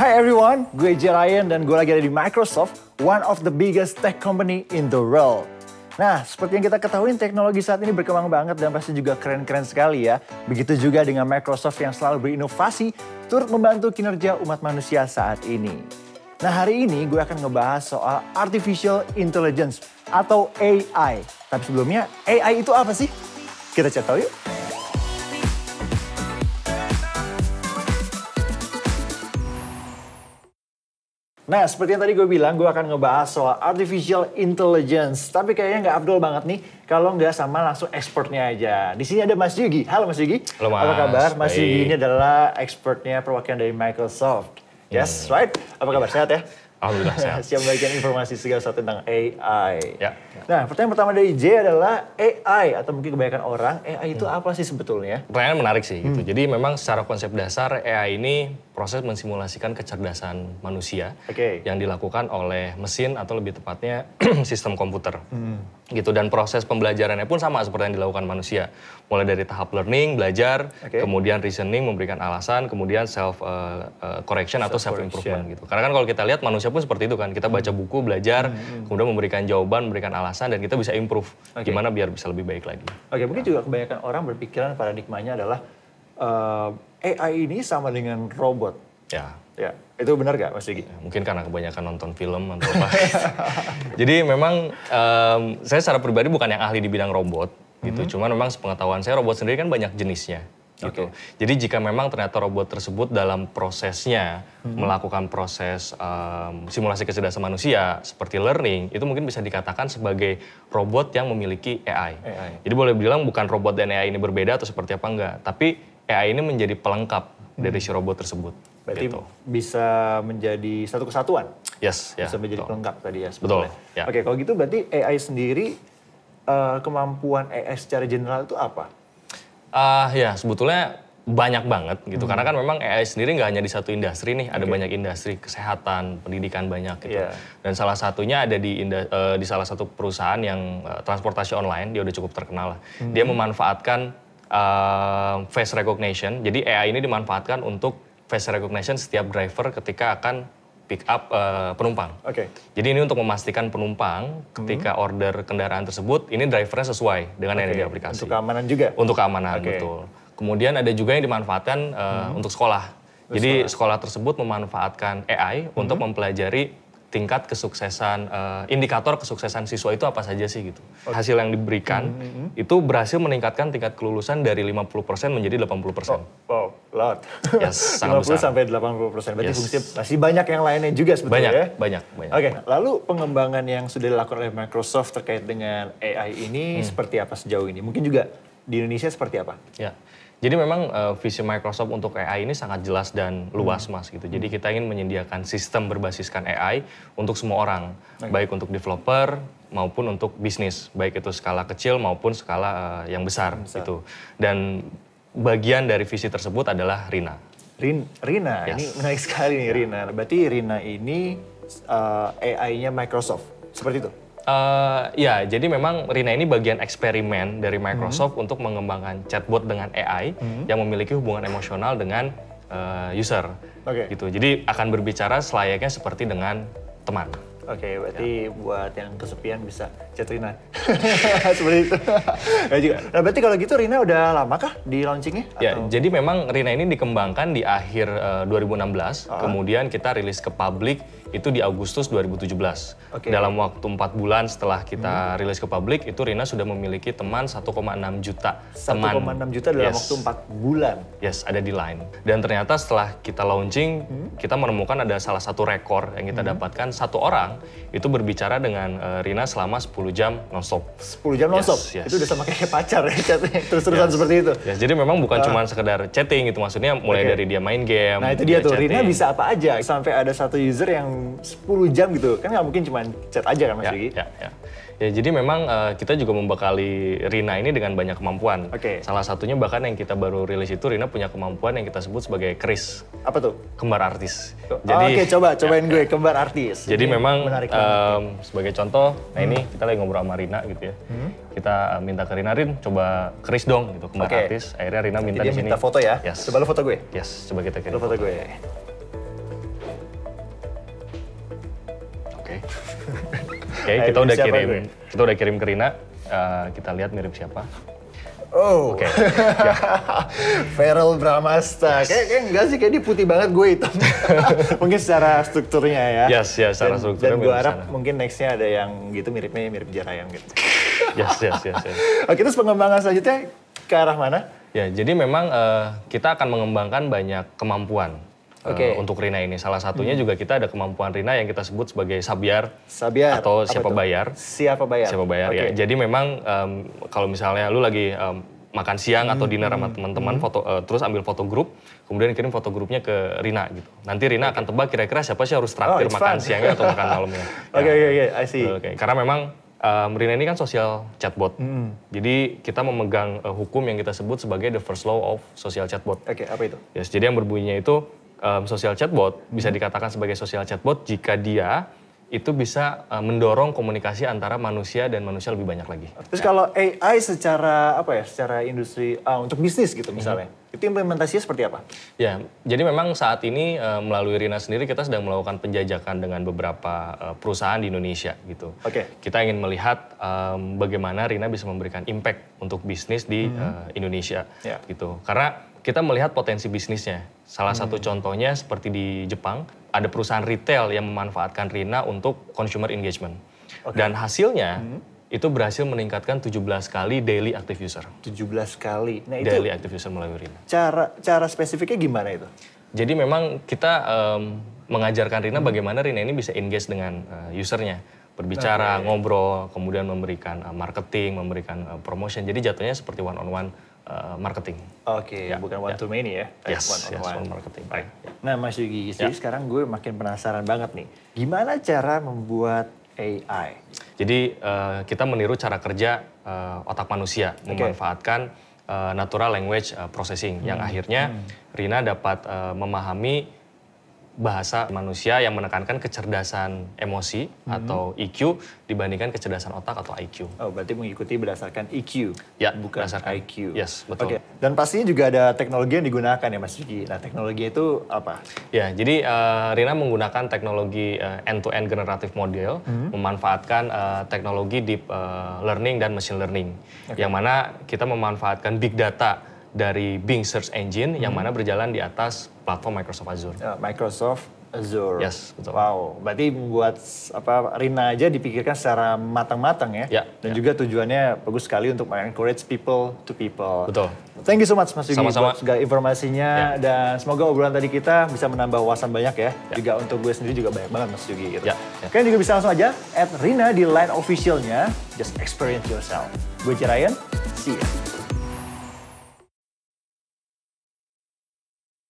Hi everyone, gue J. Ryan dan gue lagi ada di Microsoft, one of the biggest tech company in the world. Nah, seperti yang kita ketahui, teknologi saat ini berkembang banget dan pasti juga keren-keren sekali ya. Begitu juga dengan Microsoft yang selalu berinovasi, turut membantu kinerja umat manusia saat ini. Nah, hari ini gue akan ngebahas soal Artificial Intelligence atau AI. Tapi sebelumnya, AI itu apa sih? Kita cek tahu yuk. Nah, seperti yang tadi gue bilang, gue akan ngebahas soal artificial intelligence. Tapi kayaknya nggak Abdul banget nih kalau nggak sama langsung expertnya aja. Di sini ada Mas Yugi. Halo Mas Yugi. Halo Mas. Apa kabar? Mas Yugi ini adalah expertnya perwakilan dari Microsoft. Yes, hmm. right? Apa kabar? Ya. Sehat ya? Alhamdulillah sehat. Siap bagian informasi segala sesuatu tentang AI. Ya. Nah, pertanyaan pertama dari J adalah AI atau mungkin kebanyakan orang AI itu hmm. apa sih sebetulnya? Pertanyaan menarik sih gitu. Hmm. Jadi memang secara konsep dasar AI ini proses mensimulasikan kecerdasan manusia okay. yang dilakukan oleh mesin atau lebih tepatnya sistem komputer. Hmm gitu dan proses pembelajarannya pun sama seperti yang dilakukan manusia mulai dari tahap learning belajar okay. kemudian reasoning memberikan alasan kemudian self uh, uh, correction self atau self improvement correction. gitu karena kan kalau kita lihat manusia pun seperti itu kan kita baca hmm. buku belajar hmm, hmm, hmm. kemudian memberikan jawaban memberikan alasan dan kita bisa improve okay. gimana biar bisa lebih baik lagi oke okay, mungkin ya. juga kebanyakan orang berpikiran paradigmanya adalah uh, eh, AI ini sama dengan robot ya Ya, itu benar gak Mas Diki? Mungkin karena kebanyakan nonton film atau apa. Jadi memang um, saya secara pribadi bukan yang ahli di bidang robot gitu. Mm -hmm. Cuman memang sepengetahuan saya robot sendiri kan banyak jenisnya gitu. Okay. Jadi jika memang ternyata robot tersebut dalam prosesnya hmm. melakukan proses um, simulasi kecerdasan manusia seperti learning, itu mungkin bisa dikatakan sebagai robot yang memiliki AI. AI. Jadi boleh bilang bukan robot dan AI ini berbeda atau seperti apa enggak, tapi AI ini menjadi pelengkap hmm. dari si robot tersebut. Berarti gitu. bisa menjadi satu kesatuan. Yes, ya. bisa menjadi betul. pelengkap tadi ya sebetulnya. Betul, ya. Oke, kalau gitu berarti AI sendiri eh, kemampuan AI secara general itu apa? Uh, ya, sebetulnya banyak banget gitu. Hmm. Karena kan memang AI sendiri nggak hanya di satu industri nih, ada okay. banyak industri kesehatan, pendidikan banyak gitu. Yeah. Dan salah satunya ada di uh, di salah satu perusahaan yang uh, transportasi online, dia udah cukup terkenal lah. Hmm. Dia memanfaatkan uh, face recognition. Jadi AI ini dimanfaatkan untuk face recognition setiap driver ketika akan pick up uh, penumpang. Oke. Okay. Jadi ini untuk memastikan penumpang ketika hmm. order kendaraan tersebut ini drivernya sesuai dengan okay. yang ada di aplikasi. Untuk keamanan juga. Untuk keamanan okay. betul. Kemudian ada juga yang dimanfaatkan uh, hmm. untuk sekolah. Jadi sekolah. tersebut memanfaatkan AI hmm. untuk mempelajari tingkat kesuksesan uh, indikator kesuksesan siswa itu apa saja sih gitu. Okay. Hasil yang diberikan mm -hmm. itu berhasil meningkatkan tingkat kelulusan dari 50% menjadi 80%. Oh, wow, lot. Yes, sangat 50 besar. sampai 80%. Berarti yes. fungsi masih banyak yang lainnya juga sebetulnya banyak, ya. Banyak, banyak. Oke, okay. lalu pengembangan yang sudah dilakukan oleh Microsoft terkait dengan AI ini hmm. seperti apa sejauh ini? Mungkin juga di Indonesia seperti apa? Ya. Jadi memang uh, visi Microsoft untuk AI ini sangat jelas dan luas hmm. mas gitu. Jadi kita ingin menyediakan sistem berbasiskan AI untuk semua orang, okay. baik untuk developer maupun untuk bisnis, baik itu skala kecil maupun skala uh, yang besar, besar gitu. Dan bagian dari visi tersebut adalah Rina. Rin, Rina, yes. ini menarik sekali nih ya. Rina. Berarti Rina ini uh, eh, AI-nya Microsoft, seperti itu? Uh, ya, jadi memang Rina ini bagian eksperimen dari hmm. Microsoft hmm. untuk mengembangkan chatbot dengan AI hmm. yang memiliki hubungan emosional dengan uh, user. Okay. Gitu. Jadi akan berbicara selayaknya seperti dengan teman. Oke, okay, ya. berarti ya. buat yang kesepian bisa chat Rina. Seperti itu. ya juga. Nah, berarti kalau gitu Rina udah lama kah di launchingnya? Ya, atau? jadi memang Rina ini dikembangkan di akhir uh, 2016, oh. kemudian kita rilis ke publik itu di Agustus 2017. Okay. Dalam waktu 4 bulan setelah kita hmm. rilis ke publik, itu Rina sudah memiliki teman 1,6 juta teman. 1,6 juta dalam yes. waktu 4 bulan? Yes, ada di line. Dan ternyata setelah kita launching, hmm. kita menemukan ada salah satu rekor yang kita hmm. dapatkan. Satu orang itu berbicara dengan uh, Rina selama 10 jam nonstop. 10 jam nonstop? Yes, yes. Itu udah sama kayak pacar ya chatnya, terus-terusan yes. seperti itu? Yes, jadi memang bukan uh. Ah. cuma sekedar chatting gitu, maksudnya mulai okay. dari dia main game. Nah itu dia, dia tuh, chatting. Rina bisa apa aja, sampai ada satu user yang 10 jam gitu, kan nggak mungkin cuma chat aja kan Mas ya, iya, iya. Ya jadi memang uh, kita juga membekali Rina ini dengan banyak kemampuan. Oke. Okay. Salah satunya bahkan yang kita baru rilis itu Rina punya kemampuan yang kita sebut sebagai Chris. Apa tuh? Kembar artis. Jadi oh, Oke okay, coba cobain ya. gue kembar artis. Jadi ini memang Menarik um, sebagai contoh, hmm. nah ini hmm. kita lagi ngobrol sama Rina gitu ya. Hmm. Kita eh, minta ke Rina Rin coba Chris dong gitu kembar okay. artis. Akhirnya Rina minta Jadi di sini. minta foto ya. Yes. Coba lu foto gue. Yes. Coba kita kirim. Lu foto, foto gue. okay, kita udah kirim. Gue? Kita udah kirim ke Rina. Uh, kita lihat mirip siapa. Oh. Oke. Okay. yeah. Feral Bramasta. Yes. Kayak kayak enggak sih kayak dia putih banget gue itu. mungkin secara strukturnya ya. Yes, yes, secara dan, strukturnya. Dan gue harap sana. mungkin nextnya ada yang gitu miripnya mirip jarayam gitu. yes, yes, yes, yes. Oke, terus pengembangan selanjutnya ke arah mana? Ya, jadi memang uh, kita akan mengembangkan banyak kemampuan okay. uh, eh, untuk Rina ini. Salah satunya hmm. juga kita ada kemampuan Rina yang kita sebut sebagai sabiar, sabiar. atau siapa bayar. Siapa bayar. Siapa bayar okay. ya. Jadi memang um, kalau misalnya lu lagi um, makan siang hmm. atau dinner sama teman-teman hmm. foto uh, terus ambil foto grup kemudian kirim foto grupnya ke Rina gitu nanti Rina akan tebak kira-kira siapa sih harus traktir oh, makan fun. siangnya atau makan malamnya oke ya. oke oke I see okay. karena memang um, Rina ini kan sosial chatbot. Hmm. Jadi kita memegang uh, hukum yang kita sebut sebagai the first law of social chatbot. Oke, okay, apa itu? Yes, jadi yang berbunyinya itu um, sosial chatbot bisa hmm. dikatakan sebagai Sosial chatbot jika dia itu bisa uh, mendorong komunikasi antara manusia dan manusia lebih banyak lagi. Terus kalau AI secara apa ya, secara industri uh, untuk bisnis gitu misalnya, hmm itu implementasinya seperti apa? Ya, jadi memang saat ini uh, melalui Rina sendiri kita sedang melakukan penjajakan dengan beberapa uh, perusahaan di Indonesia gitu. Oke. Okay. Kita ingin melihat um, bagaimana Rina bisa memberikan impact untuk bisnis di hmm uh, Indonesia yeah. gitu. Karena kita melihat potensi bisnisnya. Salah hmm. satu contohnya seperti di Jepang, ada perusahaan retail yang memanfaatkan Rina untuk consumer engagement. Okay. Dan hasilnya hmm. itu berhasil meningkatkan 17 kali daily active user. 17 kali. Nah, itu daily active user melalui Rina. Cara cara spesifiknya gimana itu? Jadi memang kita um, mengajarkan Rina hmm. bagaimana Rina ini bisa engage dengan uh, usernya berbicara, okay. ngobrol, kemudian memberikan uh, marketing, memberikan uh, promotion. Jadi jatuhnya seperti one on one Eh, marketing. Oke, okay, ya, bukan ya. Ya? one ya. to many ya. Yes, one yes, one. one marketing. Baik. Nah, Mas Yugi, ya. jadi sekarang gue makin penasaran banget nih. Gimana cara membuat AI? Jadi uh, kita meniru cara kerja uh, otak manusia, okay. memanfaatkan uh, natural language uh, processing hmm. yang akhirnya hmm. Rina dapat uh, memahami bahasa manusia yang menekankan kecerdasan emosi mm-hmm. atau EQ dibandingkan kecerdasan otak atau IQ. Oh, berarti mengikuti berdasarkan EQ, ya, bukan berdasarkan. IQ. Yes, betul. Oke. Okay. Dan pastinya juga ada teknologi yang digunakan ya, Mas Vicky. Nah, teknologi itu apa? Ya, jadi uh, Rina menggunakan teknologi uh, end-to-end generative model, mm-hmm. memanfaatkan uh, teknologi deep uh, learning dan machine learning, okay. yang mana kita memanfaatkan big data dari Bing Search Engine hmm. yang mana berjalan di atas platform Microsoft Azure. Uh, Microsoft Azure. Yes, betul. Wow, berarti buat apa Rina aja dipikirkan secara matang-matang ya. Yeah, Dan yeah. juga tujuannya bagus sekali untuk encourage people to people. Betul. Thank you so much Mas Yugi Sama-sama. buat segala informasinya yeah. dan semoga obrolan tadi kita bisa menambah wawasan banyak ya. Yeah. Juga untuk gue sendiri juga banyak banget Mas Yugi gitu. Yeah, yeah. Kalian juga bisa langsung aja at Rina di line officialnya. Just experience yourself. Gue Cirayan, see ya.